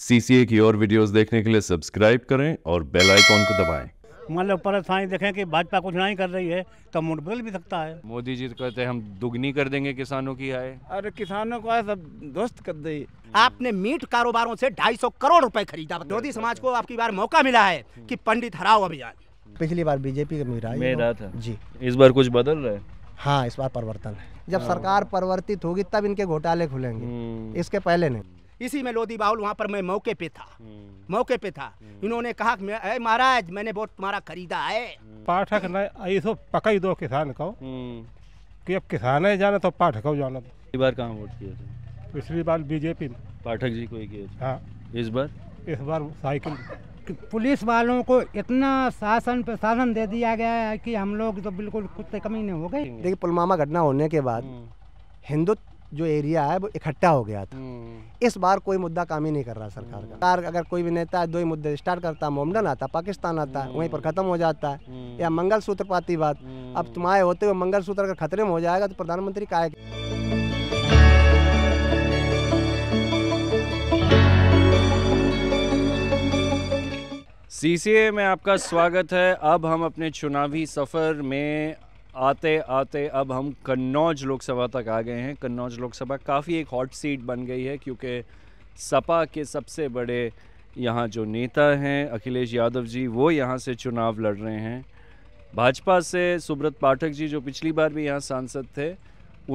CCA की और videos देखने के लिए सब्सक्राइब करें और बेल आइकॉन को दबाएं मान लो परेशानी देखें कि भाजपा कुछ नहीं कर रही है तो मुठ बदल भी सकता है मोदी जी कहते हैं हम दुगनी कर देंगे किसानों की आय अरे किसानों को सब ध्वस्त कर दी आपने मीट कारोबारों से 250 करोड़ रुपए खरीदा मोदी समाज को आपकी बार मौका मिला है हम्म। कि पंडित हराओ अभियान पिछली बार बीजेपी में मेरा था जी इस बार कुछ बदल रहे हाँ इस बार परिवर्तन है हाँ। जब सरकार परिवर्तित होगी तब इनके घोटाले खुलेंगे हम्म। इसके पहले नहीं इसी में लोधी बाहुल वहाँ पर मैं मौके पे था हम्म। मौके पे था हम्म। इन्होंने कहा कि मैं अरे महाराज मैंने वोट तुम्हारा खरीदा है पाठक ने ऐसो पकई दो किसान को हम्म। कि अब किसान है जाना तो पाठक को जाना पिछली बार कहाँ वोट किया था पिछली बार बीजेपी पाठक जी को किया हाँ इस बार इस बार साइकिल पुलिस वालों को इतना शासन प्रशासन दे दिया गया है कि हम लोग तो बिल्कुल कुत्ते कमीने हो गए देखिए पुलवामा घटना होने के बाद हिंदुत्व जो एरिया है वो इकट्ठा हो गया था हम्म। इस बार कोई मुद्दा काम ही नहीं कर रहा सरकार का हम्म। सरकार अगर कोई भी नेता दो ही मुद्दे स्टार्ट करता मोमडन आता पाकिस्तान आता है हम्म। वहीं पर खत्म हो जाता है या मंगल सूत्र पाती बात अब तुम्हारे होते हुए मंगल सूत्र अगर खतरे में हो जाएगा तो प्रधानमंत्री का सीसीए में आपका स्वागत है अब हम अपने चुनावी सफ़र में आते आते अब हम कन्नौज लोकसभा तक आ गए हैं कन्नौज लोकसभा काफ़ी एक हॉट सीट बन गई है क्योंकि सपा के सबसे बड़े यहाँ जो नेता हैं अखिलेश यादव जी वो यहाँ से चुनाव लड़ रहे हैं भाजपा से सुब्रत पाठक जी जो पिछली बार भी यहाँ सांसद थे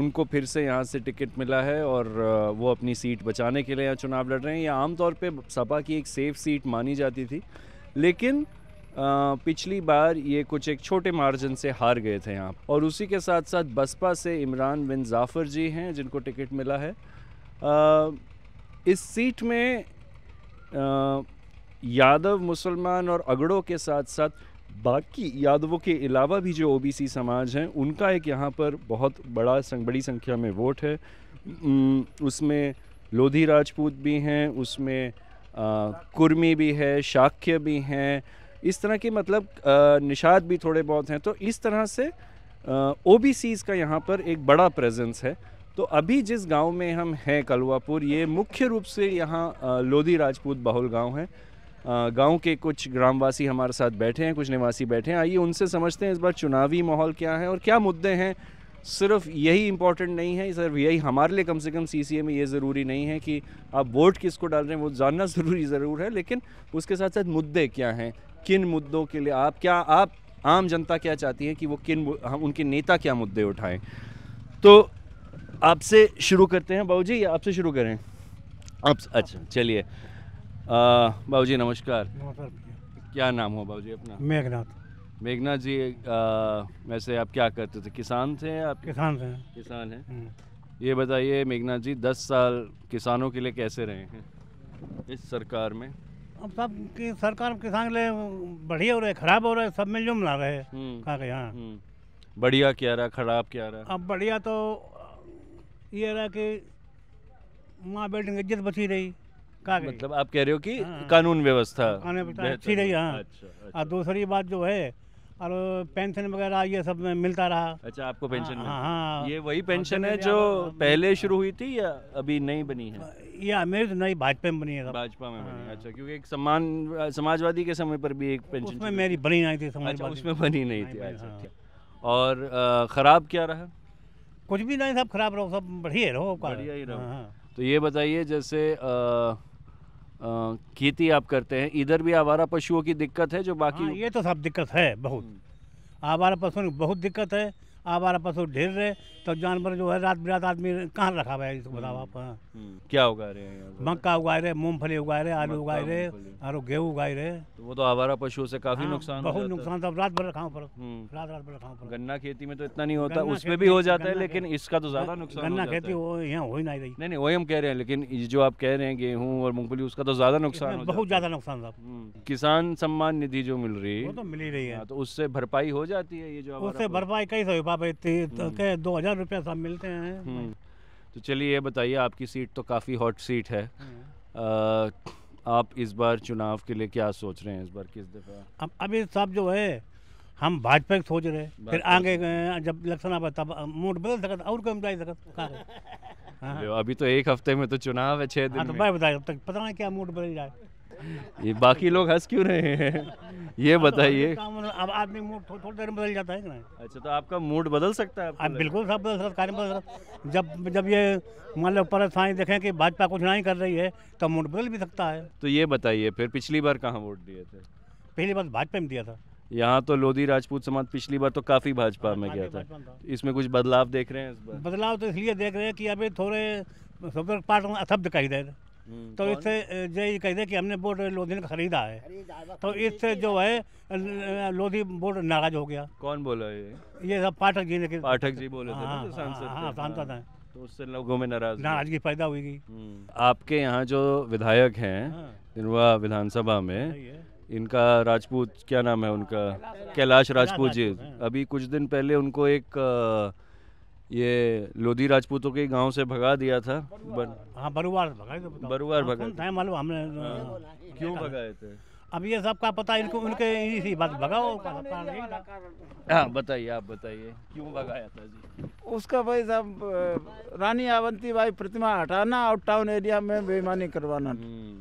उनको फिर से यहाँ से टिकट मिला है और वो अपनी सीट बचाने के लिए यहाँ चुनाव लड़ रहे हैं ये आमतौर पर सपा की एक सेफ सीट मानी जाती थी लेकिन पिछली बार ये कुछ एक छोटे मार्जिन से हार गए थे यहाँ और उसी के साथ साथ बसपा से इमरान बिन जाफ़र जी हैं जिनको टिकट मिला है इस सीट में यादव मुसलमान और अगड़ों के साथ साथ बाकी यादवों के अलावा भी जो ओबीसी समाज हैं उनका एक यहाँ पर बहुत बड़ा सं, बड़ी संख्या में वोट है उसमें लोधी राजपूत भी हैं उसमें कुर्मी भी है शाक्य भी हैं इस तरह के मतलब निषाद भी थोड़े बहुत हैं तो इस तरह से ओ का यहाँ पर एक बड़ा प्रेजेंस है तो अभी जिस गांव में हम हैं कलवापुर ये मुख्य रूप से यहाँ लोधी राजपूत बाहुल गांव है गांव के कुछ ग्रामवासी हमारे साथ बैठे हैं कुछ निवासी बैठे हैं आइए उनसे समझते हैं इस बार चुनावी माहौल क्या है और क्या मुद्दे हैं सिर्फ यही इम्पोर्टेंट नहीं है सिर्फ यही हमारे लिए कम से कम सी में ये ज़रूरी नहीं है कि आप वोट किसको डाल रहे हैं वो जानना ज़रूरी ज़रूर है लेकिन उसके साथ साथ मुद्दे क्या हैं किन मुद्दों के लिए आप क्या आप आम जनता क्या चाहती है कि वो किन हम उनके नेता क्या मुद्दे उठाएं तो आपसे शुरू करते हैं बाबू जी आपसे शुरू करें आप अच्छा चलिए बाबू जी नमस्कार क्या नाम हो बाबू जी अपना मेघनाथ मेघनाथ जी आ, वैसे आप क्या करते थे किसान थे आप किसान थे किसान हैं हम्म। ये बताइए मेघनाथ जी दस साल किसानों के लिए कैसे रहे हैं इस सरकार में अब सब की सरकार किसान के लिए बढ़िया हो रहे खराब हो रहे सब मिलजुल मिला रहे हम्म। कहा गए हाँ। हम्म। बढ़िया क्या रहा खराब क्या रहा अब बढ़िया तो ये रहा कि माँ बेटी की इज्जत बची रही मतलब आप कह रहे हो कि हाँ, कानून व्यवस्था अच्छी रही हाँ अच्छा, अच्छा। और दूसरी बात जो है और पेंशन वगैरह ये सब मिलता रहा अच्छा आपको पेंशन हाँ, हाँ ये वही पेंशन है जो पहले शुरू हुई थी या अभी नई बनी है या मेरी तो नई भाजपा में बनी है भाजपा में बनी हाँ। अच्छा क्योंकि एक सम्मान समाजवादी के समय पर भी एक पेंशन उसमें मेरी बनी नहीं थी अच्छा, उसमें बनी नहीं थी अच्छा, हाँ। और ख़राब क्या रहा कुछ भी नहीं सब खराब रहो सब बढ़िया रहो बढ़िया ही रहो हाँ, तो ये बताइए जैसे खेती आप करते हैं इधर भी आवारा पशुओं की दिक्कत है जो बाकी हाँ, ये तो सब दिक्कत है बहुत हम्म। आवारा पशुओं की बहुत दिक्कत है आवारा पशु ढेर रहे तो जानवर जो है रात बिरात आदमी कहाँ रखा हुआ है इसको बताओ हम्म। आप हाँ। हम्म। क्या उगा रहे हैं मक्का उगा रहे मूंगफली उगा रहे आलू उगा रहे और गेहूँ उगा रहे तो वो तो आवारा पशुओं से काफी हाँ, नुकसान बहुत नुकसान था रात भर रखा पर हम्म। रात रात भर रखा गन्ना खेती में तो इतना नहीं होता उसमें भी हो जाता है लेकिन इसका तो ज्यादा नुकसान गन्ना खेती यहाँ हो ही नहीं रही नहीं नहीं वही हम कह रहे हैं लेकिन जो आप कह रहे हैं गेहूँ और मूंगफली उसका तो ज्यादा नुकसान बहुत ज्यादा नुकसान था किसान सम्मान निधि जो मिल रही है तो मिल ही रही है हाँ, तो उससे भरपाई हो जाती है ये जो उससे भरपाई कई सौ बाप थी के दो हज़ार रुपया सब मिलते हैं हम्म। तो चलिए ये बताइए आपकी सीट तो काफ़ी हॉट सीट है हम्म। आप इस बार चुनाव के लिए क्या सोच रहे हैं इस बार किस दफ़ा अब अभी सब जो है हम भाजपा की सोच रहे हैं फिर आगे जब इलेक्शन आप तब मूड बदल सकता और कम जाए सकता हाँ। अभी तो एक हफ्ते में तो चुनाव है छः हाँ, दिन हाँ तो मैं बताया तक पता नहीं क्या मूड बदल जाए ये बाकी लोग हंस क्यों रहे हैं ये बताइए तो मतलब अब आदमी मूड थोड़ी देर में बदल जाता है ना अच्छा तो आपका मूड बदल सकता है बिल्कुल सब बदल सकता है जब जब ये मान लो परेशानी देखें कि भाजपा कुछ नहीं कर रही है तो मूड बदल भी सकता है तो ये बताइए फिर पिछली बार कहाँ वोट दिए थे पहली बार भाजपा में दिया था यहाँ तो लोधी राजपूत समाज पिछली बार तो काफ़ी भाजपा में गया था इसमें कुछ बदलाव देख रहे हैं इस बार बदलाव तो इसलिए देख रहे हैं कि अभी थोड़े पार्टी असभ्य कही रहे हम्म, तो इससे जो ये कहते कि हमने बोर्ड लोधी ने खरीदा है तो इससे जो है लोधी बोर्ड नाराज हो गया कौन बोला ये ये सब पाठक जी ने पाठक जी बोले थे हाँ, सांसद हाँ, हाँ, हैं तो उससे लोगों में नाराज नाराजगी पैदा हुई हम्म, आपके यहाँ जो विधायक हैं दिनवा विधानसभा में इनका राजपूत क्या नाम है उनका कैलाश राजपूत जी अभी कुछ दिन पहले उनको एक ये लोधी राजपूतों के गांव से भगा दिया था बर... हाँ, हाँ भगाए थे बरुआर भगाए थे क्यों भगाए थे अब ये सब का पता इनको उनके इसी बात भगाओ हाँ बताइए आप बताइए क्यों भगाया था जी उसका भाई साहब रानी आवंती भाई प्रतिमा हटाना और टाउन एरिया में बेईमानी करवाना हम्म,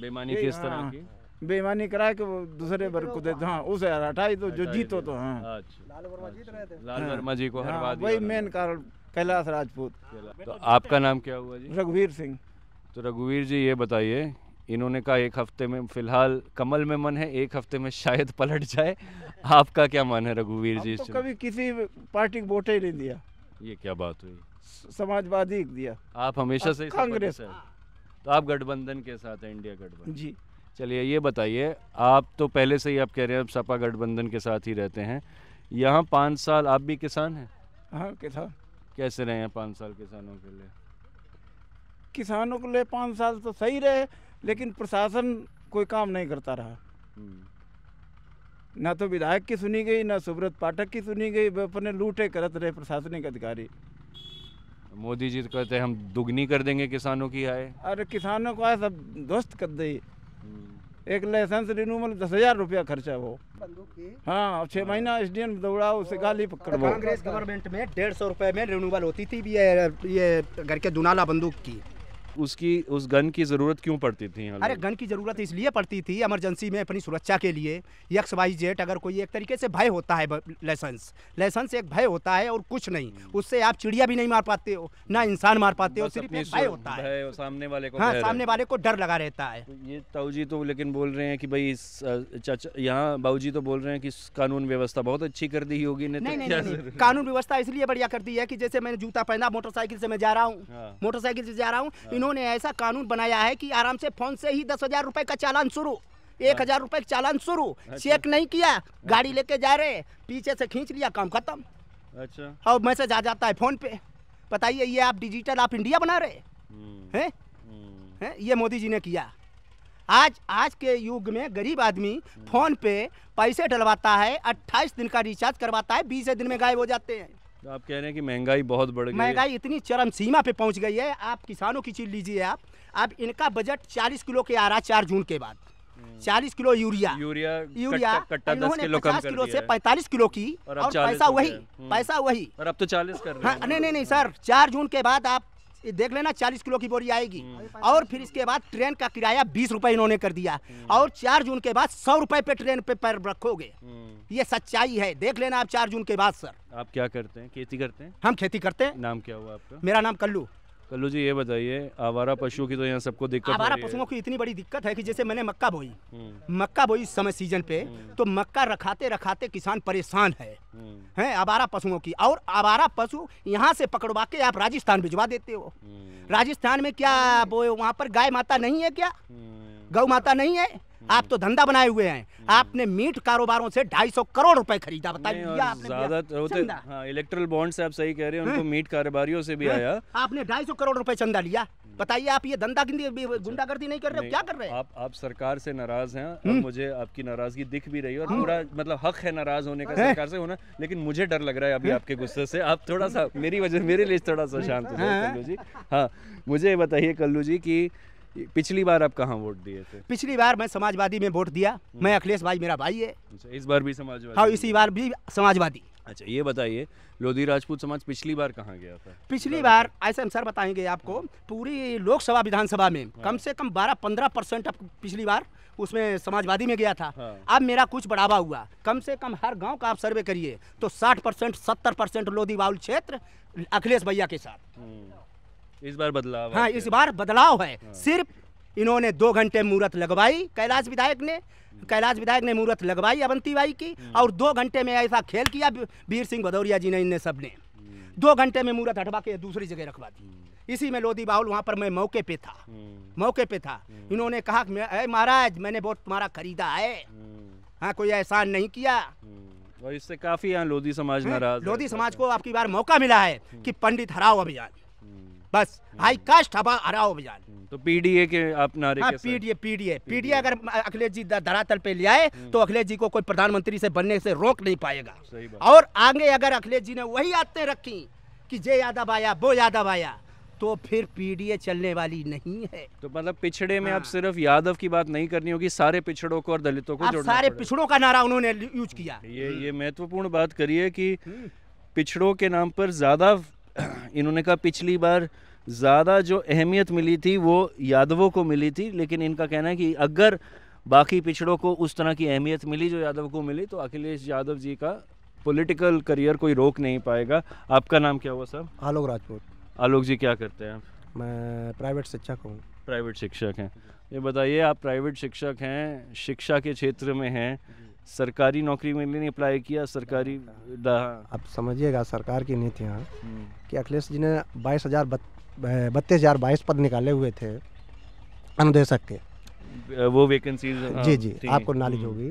बेईमानी किस हाँ। तरह की बेईमानी कराए कि वो दूसरे वर्ग को देते हाँ उसे हटाई तो जो जीतो तो हाँ, हाँ, अच्छा। अच्छा। हाँ। जी को हाँ, वही मेन कारण कैलाश राजपूत तो आपका नाम क्या हुआ जी रघुवीर सिंह तो रघुवीर जी ये बताइए इन्होंने कहा एक हफ्ते में फिलहाल कमल में मन है एक हफ्ते में शायद पलट जाए आपका क्या मन है रघुवीर जी तो कभी किसी पार्टी को वोट ही नहीं दिया ये क्या बात हुई समाजवादी दिया आप हमेशा से कांग्रेस है तो आप गठबंधन के साथ है इंडिया गठबंधन जी चलिए ये बताइए आप तो पहले से ही आप कह रहे हैं आप सपा गठबंधन के साथ ही रहते हैं यहाँ पाँच साल आप भी किसान हैं हाँ किसान कैसे रहे हैं पाँच साल किसानों के लिए किसानों के लिए पाँच साल तो सही रहे लेकिन प्रशासन कोई काम नहीं करता रहा हम्म। ना तो विधायक की सुनी गई ना सुब्रत पाठक की सुनी गई वे अपने लूटे करत रहे प्रशासनिक अधिकारी मोदी जी तो कहते हैं हम दुगनी कर देंगे किसानों की आय अरे किसानों को आय सब ध्वस्त कर दी एक लाइसेंस रिन्यूअल मतलब दस हजार रुपया खर्चा वो हाँ छह महीना एस डी एम दौड़ाओ उसे गाली पकड़ कांग्रेस गवर्नमेंट में डेढ़ सौ रुपये में रिन्यूअल होती थी ये ये घर के दुनाला बंदूक की उसकी उस गन की ज़रूरत क्यों पड़ती थी अरे गन की ज़रूरत इसलिए पड़ती थी इमरजेंसी में अपनी सुरक्षा के लिए यक्स वाई जेट अगर कोई एक तरीके से भय होता है लाइसेंस लाइसेंस एक भय होता है और कुछ नहीं हम्म। उससे आप चिड़िया भी नहीं मार पाते हो ना इंसान मार पाते हो सिर्फ भय होता है सामने वाले को हाँ सामने वाले को डर लगा रहता है तो ये ताऊ जी तो लेकिन बोल रहे हैं कि भाई यहाँ बाबू जी तो बोल रहे हैं कि कानून व्यवस्था बहुत अच्छी कर दी होगी नहीं, तो नहीं, नहीं, नहीं, कानून व्यवस्था इसलिए बढ़िया कर दी है कि जैसे मैंने जूता पहना मोटरसाइकिल से मैं जा रहा हूँ हाँ। मोटरसाइकिल से जा रहा हूँ हाँ। इन्होंने ऐसा कानून बनाया है कि आराम से फोन से ही दस हजार रुपए का चालान शुरू एक हाँ। हजार रुपए का चालान शुरू अच्छा। चेक नहीं किया गाड़ी लेके जा रहे पीछे से खींच लिया काम खत्म अच्छा और मैसेज आ जाता है फोन पे बताइए ये आप डिजिटल आप इंडिया बना रहे हम्म। हैं हम्म। है? ये मोदी जी ने किया आज आज के युग में गरीब आदमी हम्म। फोन पे पैसे डलवाता है अट्ठाईस दिन का रिचार्ज करवाता है बीस दिन में गायब हो जाते हैं तो आप कह रहे हैं कि महंगाई बहुत बढ़ गई महंगाई इतनी चरम सीमा पे पहुंच गई है आप किसानों की चीज लीजिए आप अब इनका बजट 40 किलो के आ रहा है चार जून के बाद 40 हम्म। किलो यूरिया यूरिया यूरिया कट्टा कट्टा किलो कम कर किलो से पैंतालीस किलो की और, और पैसा वही हम्म। पैसा वही और अब तो चालीस कर रहे हाँ, हैं नहीं नहीं सर चार जून के बाद आप देख लेना चालीस किलो की बोरी आएगी हम्म। और फिर इसके बाद ट्रेन का किराया बीस रुपए इन्होंने कर दिया हम्म। और चार जून के बाद सौ रुपए पे ट्रेन पे पैर रखोगे हम्म। ये सच्चाई है देख लेना आप चार जून के बाद सर आप क्या करते हैं खेती करते हैं हम खेती करते हैं नाम क्या हुआ आपका मेरा नाम कल्लू कल्लू जी ये बताइए आवारा पशुओं की तो यहाँ सबको दिक्कत आवारा पशुओं की इतनी बड़ी दिक्कत है कि जैसे मैंने मक्का बोई हम्म। मक्का बोई समय सीजन पे हम्म। तो मक्का रखाते रखाते किसान परेशान है हम्म। हैं आवारा पशुओं की और आवारा पशु यहाँ से पकड़वा के आप राजस्थान भिजवा देते हो राजस्थान में क्या वो वहाँ पर गाय माता नहीं है क्या गौ माता नहीं है आप तो धंधा बनाए हुए हैं हम्म। आपने मीट कारोबारों से ढाई सौ करोड़ रुपए खरीदा बताइए इलेक्ट्रल बॉन्ड हाँ, से आप सही कह रहे हैं हाँ। उनको मीट कारोबारियों से भी हाँ। आया आपने ढाई सौ करोड़ रुपए चंदा लिया हम्म। बताइए आप ये धंधा अच्छा। गुंडागर्दी नहीं कर रहे हो क्या कर रहे हैं आप आप सरकार से नाराज हैं और हम्म। मुझे आपकी नाराजगी दिख भी रही है और पूरा मतलब हक है नाराज होने का सरकार से होना लेकिन मुझे डर लग रहा है अभी आपके गुस्से से आप थोड़ा सा मेरी वजह मेरे लिए थोड़ा सा शांत हो जाए कल्लू जी हाँ मुझे बताइए कल्लू जी की पिछली बार आप कहाँ वोट दिए थे पिछली बार मैं समाजवादी में वोट दिया हम्म। मैं अखिलेश भाई मेरा भाई है अच्छा, इस बार भी समाजवादी हाँ इसी बार भी समाजवादी अच्छा ये बताइए लोधी राजपूत समाज पिछली बार कहाँ गया था पिछली बार ऐसे हम सर बताएंगे आपको पूरी लोकसभा विधानसभा में हाँ। कम से कम 12 पंद्रह परसेंट पिछली बार उसमें समाजवादी में गया था हाँ। अब मेरा कुछ बढ़ावा हुआ कम से कम हर गांव का आप सर्वे करिए तो 60 परसेंट सत्तर परसेंट लोधी बाउल क्षेत्र अखिलेश भैया के साथ हम्म। इस बार बदलाव हाँ इस बार बदलाव है हाँ। सिर्फ इन्होंने दो घंटे मुहूर्त लगवाई कैलाश विधायक ने कैलाश विधायक ने मुहूर्त लगवाई अवंती बाई की हाँ। और दो घंटे में ऐसा खेल किया वीर सिंह भदौरिया जी ने इन सब ने हाँ। दो घंटे में मुहूर्त हटवा के दूसरी जगह रखवा दी हाँ। इसी में लोधी बाहुल वहाँ पर मैं मौके पे था मौके पे था इन्होंने कहा कि मैं महाराज मैंने वोट तुम्हारा खरीदा है हाँ कोई एहसान नहीं किया और इससे काफी यहाँ लोधी समाज नाराज लोधी समाज को आपकी बार मौका मिला है कि पंडित हराओ अभियान बस हाई कास्ट हवा हराओ अभियान हम्म, तो पीडीए के आप नारे हाँ, पीडीए पीडीए पीडीए अगर अखिलेश जी धरातल पे ले आए हम्म। तो अखिलेश जी को कोई प्रधानमंत्री से बनने से रोक नहीं पाएगा और आगे अगर अखिलेश जी ने वही आदतें रखी कि जे यादव आया वो यादव आया तो फिर पीडीए चलने वाली नहीं है तो मतलब पिछड़े में हाँ। सिर्फ यादव की बात नहीं करनी होगी सारे पिछड़ों को और दलितों को सारे पिछड़ों का नारा उन्होंने यूज किया ये ये महत्वपूर्ण बात करिए कि हम्म। पिछड़ों के नाम पर ज्यादा इन्होंने कहा पिछली बार ज़्यादा जो अहमियत मिली थी वो यादवों को मिली थी लेकिन इनका कहना है कि अगर बाकी पिछड़ों को उस तरह की अहमियत मिली जो यादव को मिली तो अखिलेश यादव जी का पॉलिटिकल करियर कोई रोक नहीं पाएगा आपका नाम क्या हुआ साहब आलोक राजपूत आलोक जी क्या करते हैं मैं प्राइवेट शिक्षक हूँ प्राइवेट शिक्षक हैं ये बताइए आप प्राइवेट शिक्षक हैं शिक्षा के क्षेत्र में हैं सरकारी नौकरी में लिए अप्लाई किया सरकारी हाँ, हाँ। अब समझिएगा सरकार की नीतियाँ हम्म। कि अखिलेश जी ने बाईस हज़ार बत्तीस हज़ार बाईस पद निकाले हुए थे अनुदेशक के वो वैकेंसीज जी हाँ, जी आपको नॉलेज हम्म। होगी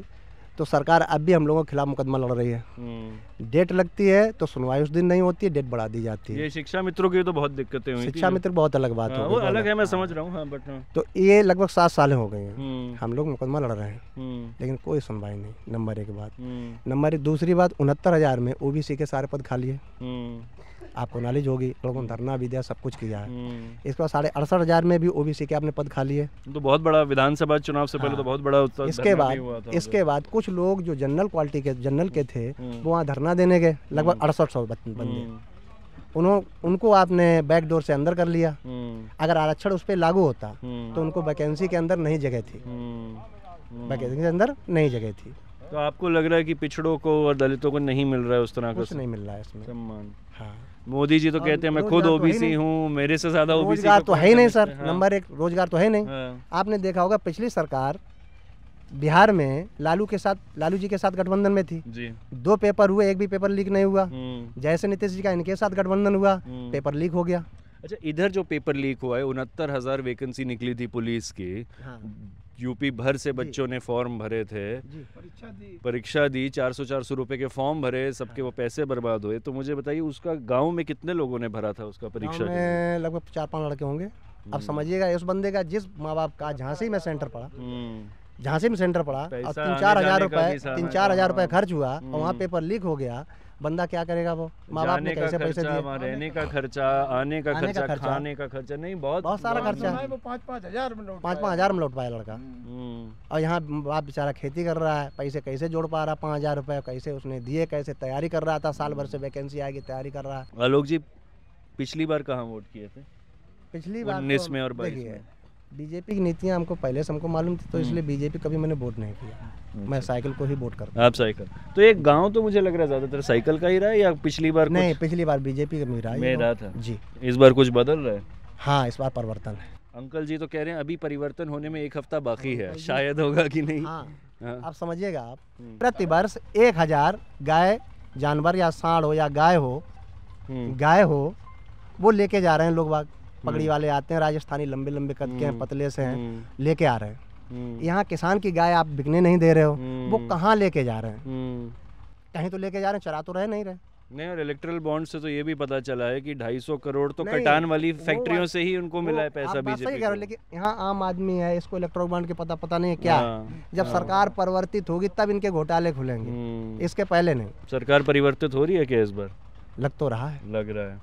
तो सरकार अब भी हम लोगों के खिलाफ मुकदमा लड़ रही है हम्म। डेट लगती है तो सुनवाई उस दिन नहीं होती है डेट बढ़ा दी जाती है ये शिक्षा मित्रों की तो बहुत दिक्कतें हुई शिक्षा मित्र बहुत अलग बात है हाँ, वो अलग है मैं समझ रहा हूँ हाँ, बट हाँ। तो ये लगभग सात साल हो गए हैं हम्म। हम लोग मुकदमा लड़ रहे हैं हम्म। लेकिन कोई सुनवाई नहीं नंबर एक बात नंबर एक दूसरी बात उनहत्तर हजार में ओबीसी के सारे पद खाली है आपको नॉलेज होगी लोगों ने धरना भी दिया सब कुछ किया है हम्म। इसके बाद साढ़े अड़सठ हजार में भी ओबीसी के आपने पद खा लिए तो बहुत बड़ा विधानसभा चुनाव से पहले तो हाँ। बहुत बड़ा उत्तर इसके बाद इसके बाद कुछ लोग जो जनरल क्वालिटी के जनरल के थे हम्म। वो वहाँ धरना देने गए लगभग हम्म। अड़सठ सौ बंदे उन्हों उनको आपने बैकडोर से अंदर कर लिया अगर आरक्षण उस पर लागू होता तो उनको वैकेंसी के अंदर नहीं जगह थी वैकेंसी के अंदर नहीं जगह थी तो आपको लग रहा है कि पिछड़ों को और दलितों को नहीं मिल रहा है उस तरह का नहीं मिल रहा है इसमें सम्मान हाँ मोदी जी तो कहते हैं मैं खुद तो ओबीसी हूँ मेरे से ज्यादा ओबीसी तो है ही नहीं सर हाँ। नंबर एक रोजगार तो है नहीं हाँ। आपने देखा होगा पिछली सरकार बिहार में लालू के साथ लालू जी के साथ गठबंधन में थी जी। दो पेपर हुए एक भी पेपर लीक नहीं हुआ हम्म। जैसे नीतीश जी का इनके साथ गठबंधन हुआ हम्म। पेपर लीक हो गया अच्छा इधर जो पेपर लीक हुआ है उनहत्तर हजार वेकेंसी निकली थी पुलिस की हाँ। यूपी भर से बच्चों ने फॉर्म भरे थे परीक्षा दी चार सौ चार सौ रुपए के फॉर्म भरे सबके वो पैसे बर्बाद हुए तो मुझे बताइए उसका गांव में कितने लोगों ने भरा था उसका परीक्षा लगभग चार पांच लड़के होंगे अब हम्म। समझिएगा उस बंदे का जिस माँ बाप का जहाँ से मैं सेंटर पड़ा हम्म। से मैं सेंटर पड़ा तीन चार हजार रुपए तीन चार हजार रुपए खर्च हुआ और वहाँ पेपर हम्म। लीक हो गया बंदा क्या करेगा वो माँ बाप ने कैसे पैसे दिए रहने का खर्चा आने का खर्चा खाने का खर्चा नहीं बहुत बहुत सारा खर्चा है वो पाँच पाँच हजार में लौट पाँच पाँच हजार में लौट पाया लड़का हम्म। और यहाँ बाप बेचारा खेती कर रहा है पैसे कैसे जोड़ पा रहा है पाँच हजार रुपये कैसे उसने दिए कैसे तैयारी कर रहा था साल भर से वैकेंसी आएगी तैयारी कर रहा है आलोक जी पिछली बार कहाँ वोट किए थे पिछली बार उन्नीस तो में और बाईस में बीजेपी की नीतियाँ हमको पहले से हमको मालूम थी तो हम्म। इसलिए बीजेपी कभी मैंने वोट नहीं किया अच्छा। मैं साइकिल को ही वोट करता आप साइकिल तो एक गांव तो मुझे लग रहा है ज़्यादातर साइकिल का ही रहा है या पिछली बार नहीं पिछली बार बीजेपी का मेरा में रहा था जी इस बार कुछ बदल रहा है हाँ इस बार परिवर्तन है अंकल जी तो कह रहे हैं अभी परिवर्तन होने में एक हफ्ता बाकी है शायद होगा कि नहीं हाँ। हाँ। आप समझिएगा आप हम्म। प्रति वर्ष एक गाय जानवर या साढ़ हो या गाय हो हम्म। गाय हो वो लेके जा रहे हैं लोग बाग पगड़ी हम्म। वाले आते हैं राजस्थानी लंबे लंबे कद के हैं हम्म। पतले से हैं हम्म। लेके आ रहे हैं यहाँ किसान की गाय आप बिकने नहीं दे रहे हो वो कहाँ लेके जा रहे हैं कहीं तो लेके जा रहे हैं चरा तो रहे नहीं रहे नहीं और इलेक्ट्रल बॉन्ड से तो ये भी पता चला है कि सौ करोड़ तो कटान वाली फैक्ट्रियों से ही उनको मिला है पैसा भी सही कह लेकिन यहाँ आम आदमी है इसको इलेक्ट्रल बॉन्ड के पता पता नहीं है क्या हाँ, जब हाँ। सरकार परिवर्तित होगी तब इनके घोटाले खुलेंगे इसके पहले नहीं सरकार परिवर्तित हो रही है क्या इस बार लग तो रहा है लग रहा है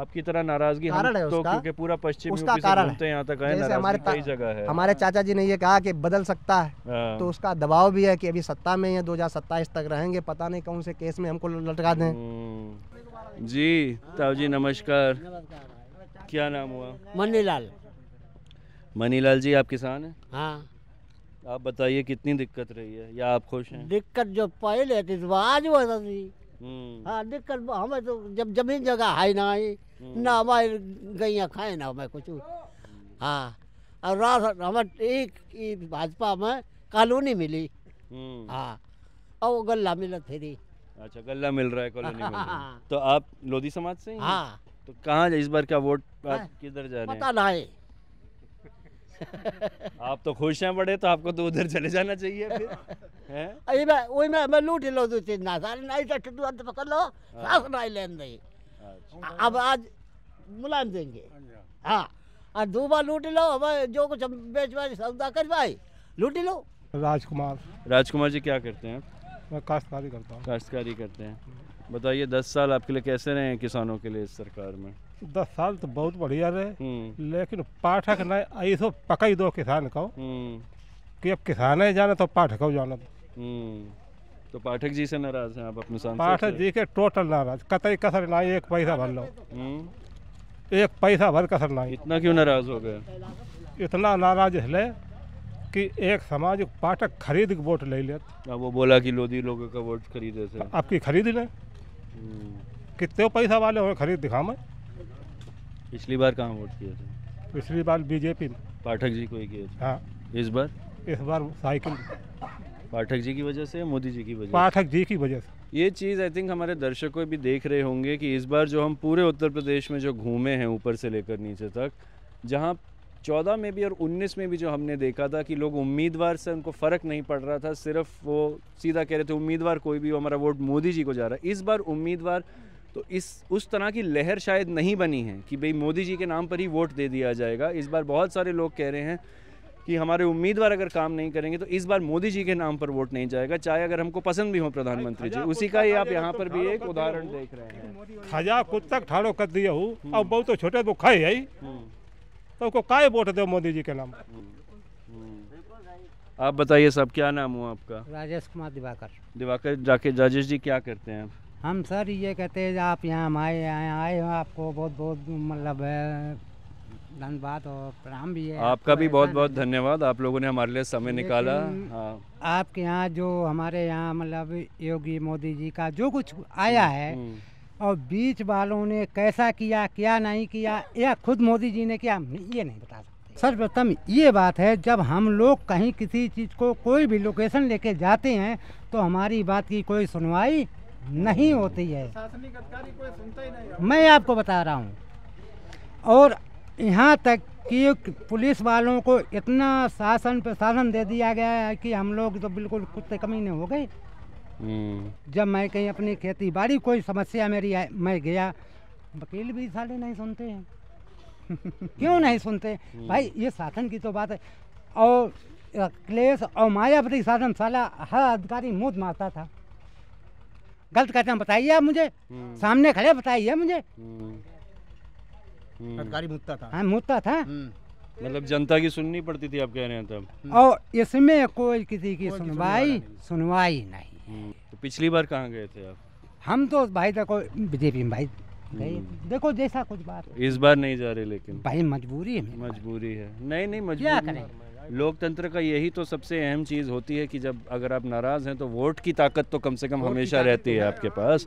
आपकी तरह नाराजगी कारण है तो क्योंकि पूरा पश्चिम उसका कारण है यहाँ तक है हमारे जगह है हमारे चाचा जी ने ये कहा कि बदल सकता है हाँ। तो उसका दबाव भी है कि अभी सत्ता में है दो तक रहेंगे पता नहीं कौन से केस में हमको लटका दें हम्म। जी ताऊ जी नमस्कार क्या नाम हुआ मनीलाल मनीलाल जी आप किसान हैं हाँ आप बताइए कितनी दिक्कत रही है या आप खुश हैं दिक्कत जो पहले थी तो आज वो थी हम्म। हाँ दिक्कत हमें तो जब जमीन जगह है ना ही हम्म। ना हमारे गैया खाए ना हमें कुछ हाँ और रात हमें एक भाजपा में कॉलोनी मिली हम्म। हाँ और गल्ला मिला थी अच्छा गल्ला मिल रहा है कॉलोनी में हाँ। तो आप लोधी समाज से हाँ तो कहाँ इस बार का वोट हाँ। किधर जा रहे हैं पता नहीं आप तो खुश हैं बड़े तो आपको तो उधर चले जाना चाहिए फिर अरे मैं मैं मैं लूट लो दो ना सारे नहीं तो अंत पकड़ लो हाँ। सास नहीं लेन दे अच्छा। अब आज मुलायम देंगे हाँ और हाँ। हाँ, दो बार लूट लो अब जो कुछ बेच सौदा कर भाई लूट लो राजकुमार राजकुमार जी क्या करते हैं मैं काश्तकारी करता हूँ काश्तकारी करते हैं बताइए दस साल आपके लिए कैसे रहे हैं किसानों के लिए इस सरकार में दस साल तो बहुत बढ़िया रहे हम्म। लेकिन पाठक न ऐसो तो पकई दो किसान को हम्म। कि अब किसान ही जाना तो पाठक जाना हम्म। तो पाठक जी से नाराज हैं आप अपने पाठक जी के टोटल नाराज कतई कसर ना एक पैसा भर लो एक पैसा भर कसर ना इतना क्यों नाराज हो गए इतना नाराज है कि एक समाज पाठक खरीद के वोट ले लेते वो बोला कि लोधी लोगों का वोट खरीदे थे आपकी खरीद ले कितने पैसा वाले हो खरीद दिखा मैं पिछली बार कहाँ वोट किए थे पिछली बार बीजेपी पाठक जी को ही किए थे हाँ इस बार इस बार साइकिल पाठक जी की वजह से मोदी जी की वजह पाठक जी की वजह से ये चीज़ आई थिंक हमारे दर्शकों भी देख रहे होंगे कि इस बार जो हम पूरे उत्तर प्रदेश में जो घूमे हैं ऊपर से लेकर नीचे तक जहाँ चौदह में भी और उन्नीस में भी जो हमने देखा था कि लोग उम्मीदवार से उनको फ़र्क नहीं पड़ रहा था सिर्फ वो सीधा कह रहे थे उम्मीदवार कोई भी हो हमारा वोट मोदी जी को जा रहा है इस बार उम्मीदवार तो इस उस तरह की लहर शायद नहीं बनी है कि भाई मोदी जी के नाम पर ही वोट दे दिया जाएगा इस बार बहुत सारे लोग कह रहे हैं कि हमारे उम्मीदवार अगर काम नहीं करेंगे तो इस बार मोदी जी के नाम पर वोट नहीं जाएगा चाहे अगर हमको पसंद भी हो प्रधानमंत्री जी उसी का ही आप यहाँ पर भी एक उदाहरण देख रहे हैं खजा कुछ तक ठाड़ो कर दिया हूँ हम्म। अब बहुत तो छोटे तो खाए आई हम्म। तो उसको काय वोट दे मोदी जी के नाम हम्म। आप बताइए साहब क्या नाम हुआ आपका राजेश कुमार दिवाकर दिवाकर जाके राजेश जी क्या करते हैं आप हम सर ये कहते हैं आप यहाँ आए हैं आए हो आपको बहुत बहुत मतलब धन्यवाद और प्रणाम भी है आपका भी बहुत बहुत धन्यवाद आप लोगों ने हमारे लिए समय निकाला हाँ। आपके यहाँ जो हमारे यहाँ मतलब योगी मोदी जी का जो कुछ आया हम्म, है हम्म। और बीच वालों ने कैसा किया क्या नहीं किया या खुद मोदी जी ने किया ये नहीं बता सकते सर्वप्रथम ये बात है जब हम लोग कहीं किसी चीज़ को कोई भी लोकेशन लेके जाते हैं तो हमारी बात की कोई सुनवाई नहीं होती है मैं आपको बता रहा हूँ और यहाँ तक कि पुलिस वालों को इतना शासन प्रशासन दे दिया गया है कि हम लोग तो बिल्कुल कुत्ते कमीने हो गए हम्म। जब मैं कहीं अपनी खेती बाड़ी कोई समस्या मेरी है मैं गया वकील भी साले नहीं सुनते हैं क्यों नहीं सुनते हम्म। भाई ये शासन की तो बात है और क्लेश और मायावती शासन साला हर अधिकारी मुँह मारता था गलत कहते हैं बताइए आप मुझे हम्म। सामने खड़े बताइए मुझे हम्म। मुद्दा था हाँ मुद्दा था हम्म। मतलब जनता की सुननी पड़ती थी आप कह रहे हैं तब और इसमें कोई किसी की सुनवाई सुनवाई नहीं तो पिछली बार कहाँ गए थे आप हम तो भाई देखो बीजेपी में भाई गए देखो जैसा कुछ बात इस बार नहीं जा रहे लेकिन भाई मजबूरी है मजबूरी है नहीं नहीं मजबूरी क्या करें लोकतंत्र का यही तो सबसे अहम चीज़ होती है कि जब अगर आप नाराज़ हैं तो वोट की ताकत तो कम से कम हमेशा रहती तो है आपके हाँ। पास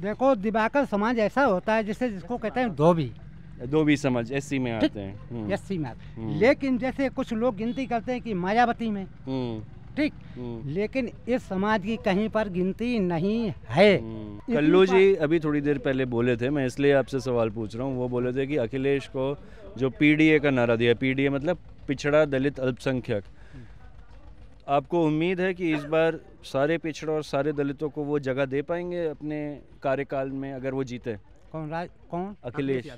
देखो दिवाकर समाज ऐसा होता है जिसे जिसको कहते हैं धोबी धोबी समाज एस हम्म। में आते हैं एस हम्म। में लेकिन जैसे कुछ लोग गिनती करते हैं कि मायावती में हम्म। ठीक लेकिन इस समाज की कहीं पर गिनती नहीं है कल्लू जी अभी थोड़ी देर पहले बोले थे मैं इसलिए आपसे सवाल पूछ रहा हूँ वो बोले थे कि अखिलेश को जो पीडीए का नारा दिया पीडीए मतलब पिछड़ा दलित अल्पसंख्यक आपको उम्मीद है कि इस बार सारे पिछड़ों और सारे दलितों को वो जगह दे पाएंगे अपने कार्यकाल में अगर वो जीते कौन राज कौन अखिलेश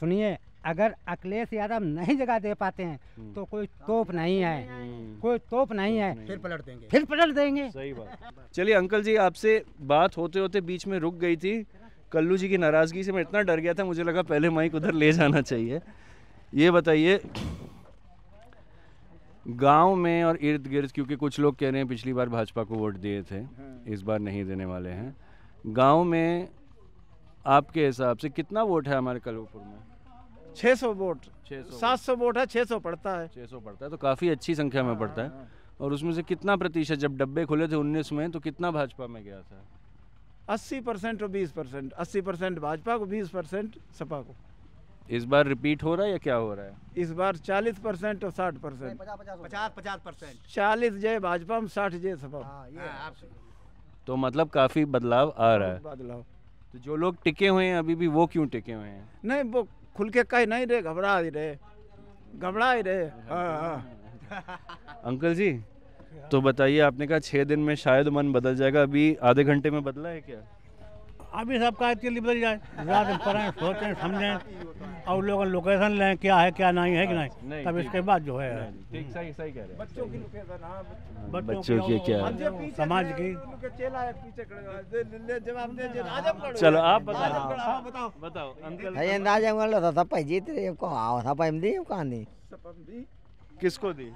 सुनिए अगर अखिलेश यादव नहीं जगह दे पाते हैं हम्म। तो कोई तोप नहीं है हम्म। कोई तोप नहीं है फिर पलट देंगे फिर पलट देंगे सही बात चलिए अंकल जी आपसे बात होते होते बीच में रुक गई थी कल्लू जी की नाराज़गी से मैं इतना डर गया था मुझे लगा पहले माइक उधर ले जाना चाहिए ये बताइए गांव में और इर्द गिर्द क्योंकि कुछ लोग कह रहे हैं पिछली बार भाजपा को वोट दिए थे हाँ। इस बार नहीं देने वाले हैं गांव में आपके हिसाब से कितना वोट है हमारे कलोपुर में 600 वोट 600 सौ वोट है 600 पड़ता है 600 पड़ता है तो काफ़ी अच्छी संख्या में पड़ता है हाँ। और उसमें से कितना प्रतिशत जब डब्बे खुले थे उन्नीस में तो कितना भाजपा में गया था अस्सी परसेंट और बीस परसेंट अस्सी परसेंट भाजपा को बीस परसेंट सपा को इस बार रिपीट हो रहा है या क्या हो रहा है इस बार 40 परसेंट और 60 परसेंट पचास पचास परसेंट चालीस जय भाजपा में साठ जय सपा हाँ, हाँ, तो मतलब काफी बदलाव आ रहा है बदलाव तो जो लोग टिके हुए हैं अभी भी वो क्यों टिके हुए हैं नहीं वो खुल के कह नहीं रहे घबरा ही रहे घबरा ही रहे हाँ, अंकल जी तो बताइए आपने कहा छः दिन में शायद मन बदल जाएगा अभी आधे घंटे में बदला है क्या अभी सब का जल्दी बदल जाए रात में पढ़ें सोचें समझें और लोग लोकेशन लें क्या है क्या नहीं है कि हाँ, नहीं तब इसके बाद जो है ठीक सही सही कह रहे हैं बच्चों की लोकेशन हाँ, बच्चों की क्या समाज की चलो आप बताओ हाँ, बताओ बताओ अंकल अरे अंदाजा वाला था सब जीत रहे को आओ सब हम दी कहां दी किसको दी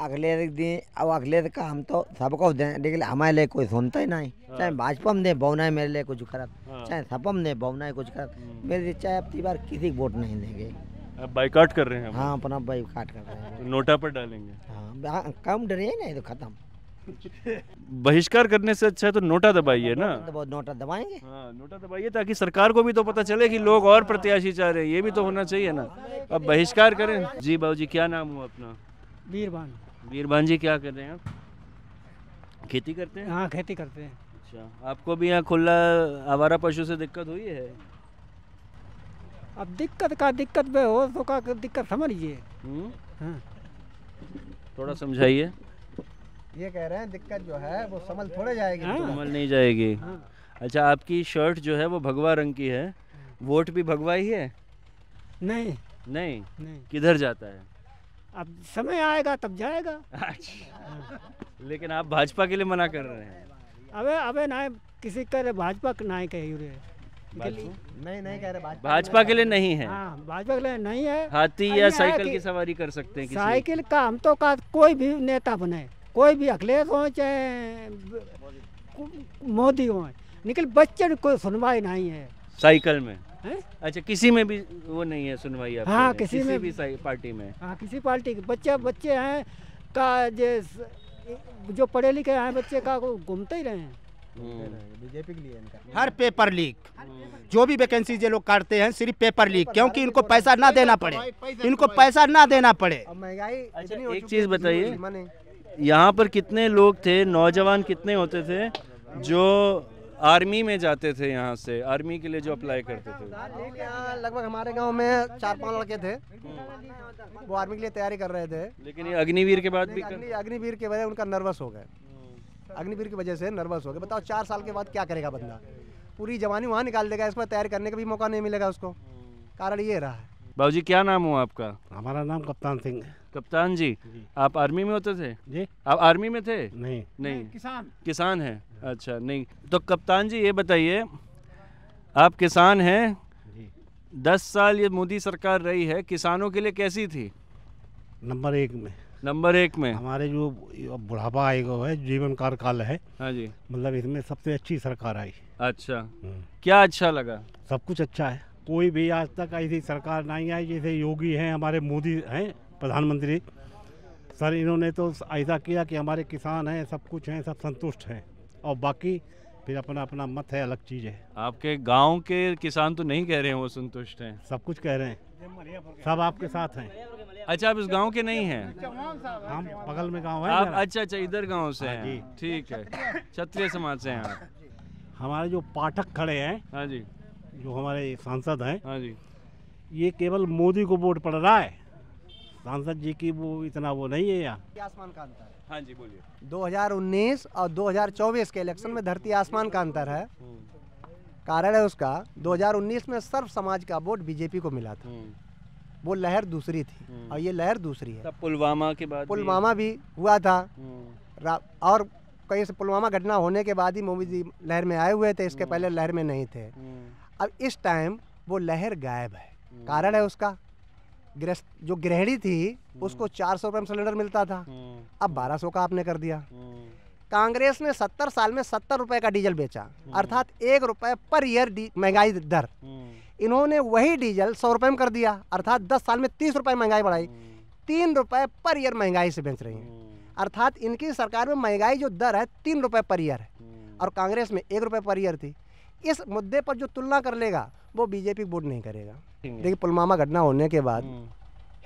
अगले दिन अब अगले का हम तो सबको दें लेकिन हमारे लिए कोई सुनता ही नहीं हाँ। चाहे भाजपा में दे बहुना मेरे लिए कुछ खराब हाँ। चाहे सपम दे बहुना कुछ खराब हम्म। मेरे चाहे अब बार किसी को वोट नहीं देंगे बाइकाट कर रहे हैं हाँ अपना बाइकाट कर रहे हैं नोटा पर डालेंगे हाँ, हाँ कम डरे नहीं तो खत्म बहिष्कार करने से अच्छा है तो नोटा दबाइए ना नोटा दबाएंगे हाँ, नोटा दबाइए ताकि सरकार को भी तो पता चले कि लोग और प्रत्याशी चाह रहे हैं ये भी तो होना चाहिए ना अब बहिष्कार करें जी बाबू जी क्या नाम हुआ अपना बीरबान बीरबान जी क्या कर रहे हैं आप खेती करते हैं हाँ खेती करते हैं अच्छा आपको भी यहाँ खुला आवारा पशु से दिक्कत हुई है अब दिक्कत का दिक्कत में हो तो का दिक्कत समझिए हम्म? हाँ। थोड़ा समझाइए ये कह रहे हैं दिक्कत जो है वो समल थोड़े जाएगी हाँ। समल नहीं जाएगी हाँ। अच्छा आपकी शर्ट जो है वो भगवा रंग की है वोट भी भगवा ही है नहीं नहीं, नहीं। किधर जाता है अब समय आएगा तब जाएगा अच्छा। लेकिन आप भाजपा के लिए मना कर रहे हैं अबे अबे ना किसी कर भाजपा ना ही रहे नहीं नहीं कह रहे भाजपा, भाजपा के लिए नहीं है हाँ, भाजपा के लिए नहीं है हाथी या साइकिल की सवारी कर सकते हैं साइकिल का हम तो का कोई भी नेता बने कोई भी अखिलेश हो चाहे मोदी हो निकल बच्चे को सुनवाई नहीं है साइकिल में अच्छा किसी में भी वो नहीं है सुनवाई आप हाँ किसी, किसी में भी पार्टी में हाँ किसी पार्टी के बच्चे बच्चे हैं का जो पढ़े लिखे हैं बच्चे का घूमते ही रहे हैं बीजेपी के लिए हर पेपर लीक जो भी वैकेंसी ये लोग काटते हैं सिर्फ पेपर लीक क्योंकि इनको पैसा ना देना पड़े इनको पैसा ना देना पड़े महंगाई अच्छा, एक चीज बताइए यहाँ पर कितने लोग थे नौजवान कितने होते थे जो आर्मी में जाते थे यहाँ से आर्मी के लिए जो अप्लाई करते थे लगभग हमारे गांव में चार पांच लड़के थे वो आर्मी के लिए तैयारी कर रहे थे लेकिन ये अग्निवीर के बाद भी अग्निवीर के वजह उनका नर्वस हो गए अग्निवीर की वजह से नर्वस हो गए बताओ चार साल के बाद क्या करेगा बंदा पूरी जवानी वहाँ निकाल देगा इसमें तैयारी करने का भी मौका नहीं मिलेगा उसको कारण ये रहा है बाबू क्या नाम हुआ आपका हमारा नाम कप्तान सिंह है कप्तान जी, जी आप आर्मी में होते थे जी आप आर्मी में थे नहीं नहीं किसान किसान हैं अच्छा नहीं तो कप्तान जी ये बताइए आप किसान हैं दस साल ये मोदी सरकार रही है किसानों के लिए कैसी थी नंबर एक में नंबर एक में हमारे जो बुढ़ापा आएगा है जीवन कार्यकाल है हाँ जी मतलब इसमें सबसे अच्छी सरकार आई अच्छा हम्म। क्या अच्छा लगा सब कुछ अच्छा है कोई भी आज तक ऐसी सरकार नहीं आई जैसे योगी हैं हमारे मोदी हैं प्रधानमंत्री सर इन्होंने तो ऐसा किया कि हमारे किसान हैं सब कुछ हैं सब संतुष्ट हैं और बाकी फिर अपना अपना मत है अलग चीज़ है आपके गांव के किसान तो नहीं कह रहे हैं वो संतुष्ट हैं सब कुछ कह रहे हैं सब आपके साथ हैं अच्छा आप इस गांव के नहीं हैं हम बगल में गांव है आप अच्छा अच्छा इधर गांव से हाँ हैं ठीक है क्षत्रिय समाज से हैं आप हमारे जो पाठक खड़े हैं हाँ जी जो हमारे सांसद हैं हाँ जी ये केवल मोदी को वोट पड़ रहा है सांसद जी की वो इतना वो नहीं है यहाँ आसमान का अंतर हाँ जी बोलिए 2019 और 2024 के इलेक्शन में धरती आसमान का अंतर है हम्म। कारण है उसका 2019 में सर्व समाज का वोट बीजेपी को मिला था हम्म। वो लहर दूसरी थी हम्म। और ये लहर दूसरी है पुलवामा के बाद पुलवामा भी हुआ था और कहीं से पुलवामा घटना होने के बाद ही मोदी जी लहर में आए हुए थे इसके पहले लहर में नहीं थे अब इस टाइम वो लहर गायब है कारण है उसका ग्रस्त जो गृहिणी थी हम्म। उसको चार सौ रुपये में सिलेंडर मिलता था हम्म। अब बारह सौ का आपने कर दिया हम्म। कांग्रेस ने सत्तर साल में सत्तर रुपए का डीजल बेचा अर्थात एक रुपए पर ईयर महंगाई दर इन्होंने वही डीजल सौ रुपए में कर दिया अर्थात दस साल में तीस रुपए महंगाई बढ़ाई तीन रुपए पर ईयर महंगाई से बेच रही है अर्थात इनकी सरकार में महंगाई जो दर है तीन रुपए पर ईयर है और कांग्रेस में एक रुपए पर ईयर थी इस मुद्दे पर जो तुलना कर लेगा वो बीजेपी वोट नहीं करेगा देखिए पुलवामा घटना होने के बाद हम्म।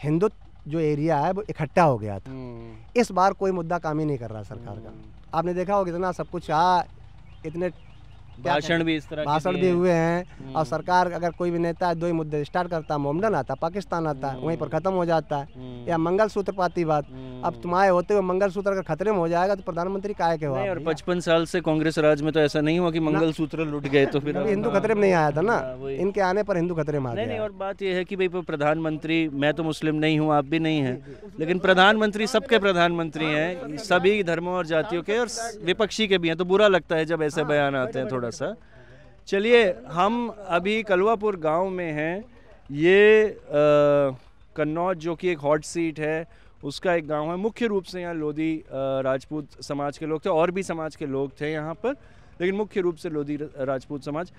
हिंदुत्व जो एरिया है वो इकट्ठा हो गया था हम्म। इस बार कोई मुद्दा काम ही नहीं कर रहा सरकार का हम्म। आपने देखा हो कितना सब कुछ आ हाँ, इतने भाषण भी इस तरह भाषण भी हुए हैं और हम्म। सरकार अगर कोई भी नेता दो ही मुद्दे स्टार्ट करता है मोमडन आता पाकिस्तान आता है वहीं पर खत्म हो जाता है हम्म। या मंगल सूत्र पाती बात हम्म। अब तुम्हारे होते हुए मंगल सूत्र अगर खतरे में हो जाएगा तो प्रधानमंत्री काय के हुआ और पचपन साल से कांग्रेस राज में तो ऐसा नहीं हुआ की मंगल सूत्र लुट गए तो फिर हिंदू खतरे में नहीं आया था ना हाँ, इनके आने पर हिंदू खतरे में आ गया और बात यह है की भाई प्रधानमंत्री मैं तो मुस्लिम नहीं हूँ आप भी नहीं है लेकिन प्रधानमंत्री सबके प्रधानमंत्री है सभी धर्मों और जातियों के और विपक्षी के भी है तो बुरा लगता है जब ऐसे बयान आते हैं थोड़ा थोड़ा सा चलिए हम अभी कलवापुर गांव में हैं ये कन्नौज जो कि एक हॉट सीट है उसका एक गांव है मुख्य रूप से यहाँ लोधी राजपूत समाज के लोग थे और भी समाज के लोग थे यहाँ पर लेकिन मुख्य रूप से लोधी राजपूत समाज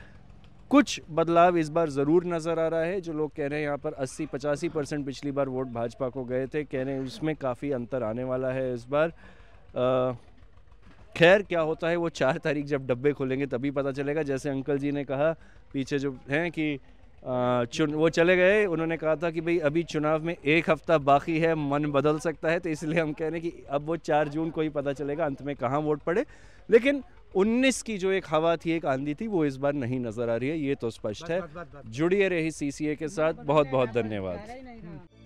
कुछ बदलाव इस बार ज़रूर नज़र आ रहा है जो लोग कह रहे हैं यहाँ पर 80 पचासी परसेंट पिछली बार वोट भाजपा को गए थे कह रहे हैं उसमें काफ़ी अंतर आने वाला है इस बार आ, खैर क्या होता है वो चार तारीख जब डब्बे खोलेंगे तभी पता चलेगा जैसे अंकल जी ने कहा पीछे जो हैं कि चुन वो चले गए उन्होंने कहा था कि भाई अभी चुनाव में एक हफ्ता बाकी है मन बदल सकता है तो इसलिए हम कह रहे हैं कि अब वो चार जून को ही पता चलेगा अंत में कहाँ वोट पड़े लेकिन 19 की जो एक हवा थी एक आंधी थी वो इस बार नहीं नज़र आ रही है ये तो स्पष्ट है जुड़िए रही सीसीए के साथ बहुत बहुत धन्यवाद हम्म।